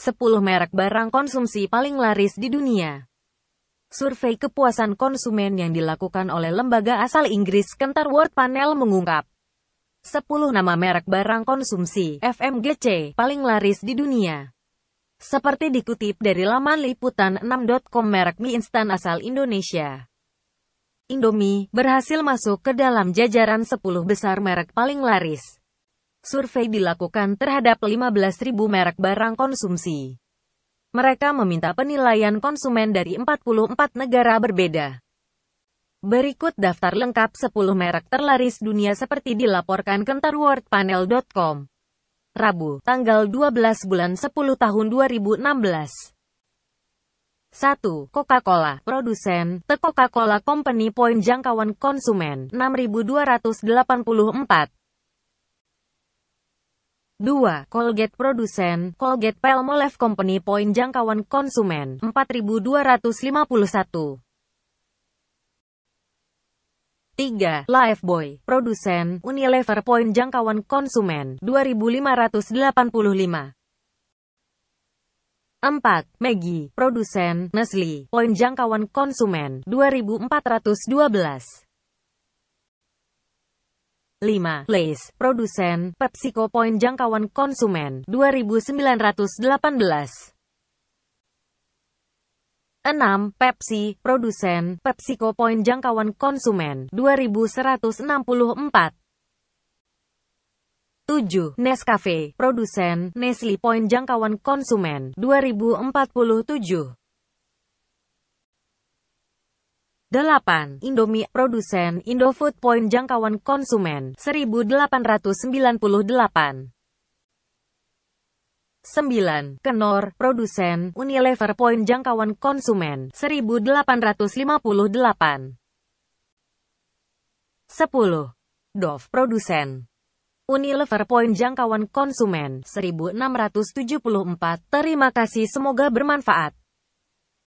10 merek barang konsumsi paling laris di dunia. Survei kepuasan konsumen yang dilakukan oleh lembaga asal Inggris Kentar World Panel mengungkap 10 nama merek barang konsumsi FMGC paling laris di dunia. Seperti dikutip dari laman liputan 6.com merek mie instan asal Indonesia. Indomie berhasil masuk ke dalam jajaran 10 besar merek paling laris. Survei dilakukan terhadap 15.000 merek barang konsumsi. Mereka meminta penilaian konsumen dari 44 negara berbeda. Berikut daftar lengkap 10 merek terlaris dunia seperti dilaporkan kentarworldpanel.com. Rabu, tanggal 12 bulan 10 tahun 2016. 1. Coca-Cola, produsen, The Coca-Cola Company Point jangkauan konsumen, 6284. 2. Colgate Produsen, Colgate Palmolive Company Poin Jangkauan Konsumen, 4251. 3. Lifeboy, Produsen, Unilever Poin Jangkauan Konsumen, 2585. 4. Maggi, Produsen, Nestle, Poin Jangkauan Konsumen, 2412. 5. Lays, produsen, PepsiCo Point jangkauan konsumen, 2918. 6. Pepsi, produsen, PepsiCo Point jangkauan konsumen, 2164. 7. Nescafe, produsen, Nestle Point jangkauan konsumen, 2047. 8. Indomie, produsen Indofood Point jangkauan konsumen, 1898. 9. Kenor, produsen Unilever Point jangkauan konsumen, 1858. 10. Dove, produsen Unilever Point jangkauan konsumen, 1674. Terima kasih semoga bermanfaat.